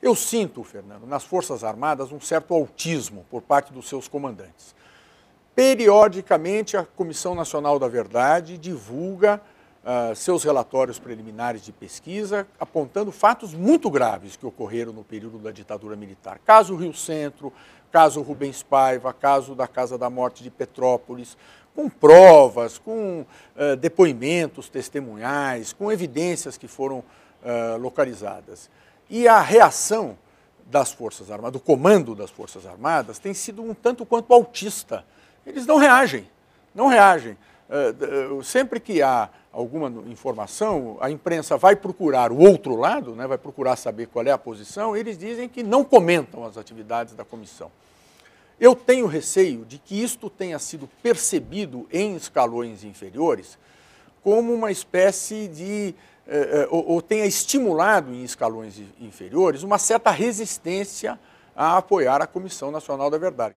Eu sinto, Fernando, nas Forças Armadas um certo autismo por parte dos seus comandantes. Periodicamente, a Comissão Nacional da Verdade divulga uh, seus relatórios preliminares de pesquisa, apontando fatos muito graves que ocorreram no período da ditadura militar. Caso Rio Centro, caso Rubens Paiva, caso da Casa da Morte de Petrópolis, com provas, com uh, depoimentos testemunhais, com evidências que foram uh, localizadas. E a reação das Forças Armadas, do comando das Forças Armadas, tem sido um tanto quanto autista. Eles não reagem, não reagem. Eh, eh, sempre que há alguma informação, a imprensa vai procurar o outro lado, né, vai procurar saber qual é a posição, eles dizem que não comentam as atividades da comissão. Eu tenho receio de que isto tenha sido percebido em escalões inferiores como uma espécie de é, é, ou, ou tenha estimulado em escalões inferiores uma certa resistência a apoiar a Comissão Nacional da Verdade.